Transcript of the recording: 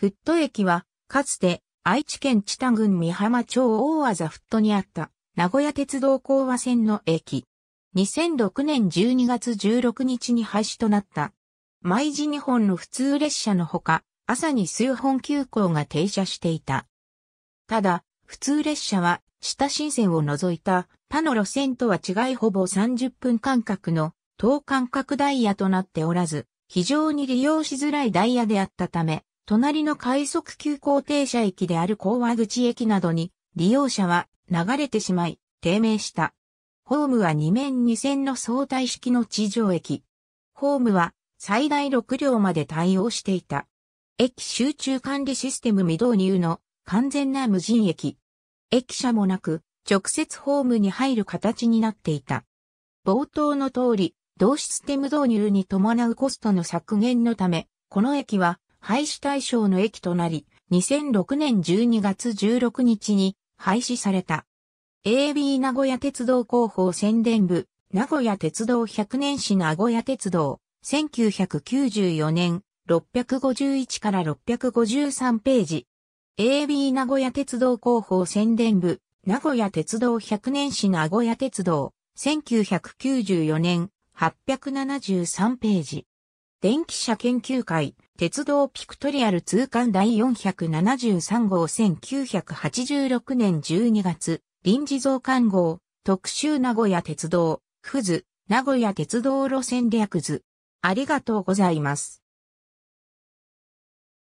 フット駅は、かつて、愛知県知多郡美浜町大和フットにあった、名古屋鉄道講和線の駅。2006年12月16日に廃止となった。毎時日本の普通列車のほか、朝に数本急行が停車していた。ただ、普通列車は、下新線を除いた他の路線とは違いほぼ30分間隔の等間隔ダイヤとなっておらず、非常に利用しづらいダイヤであったため、隣の快速急行停車駅である高和口駅などに利用者は流れてしまい、低迷した。ホームは2面2線の相対式の地上駅。ホームは最大6両まで対応していた。駅集中管理システム未導入の完全な無人駅。駅舎もなく、直接ホームに入る形になっていた。冒頭の通り、同システム導入に伴うコストの削減のため、この駅は廃止対象の駅となり、2006年12月16日に廃止された。AB 名古屋鉄道広報宣伝部、名古屋鉄道100年史名古屋鉄道、1994年、651から653ページ。AB 名古屋鉄道広報宣伝部、名古屋鉄道100年史名古屋鉄道、1994年、873ページ。電気車研究会、鉄道ピクトリアル通貫第473号1986年12月、臨時増刊号、特集名古屋鉄道、ふず、名古屋鉄道路線略図。ありがとうございます。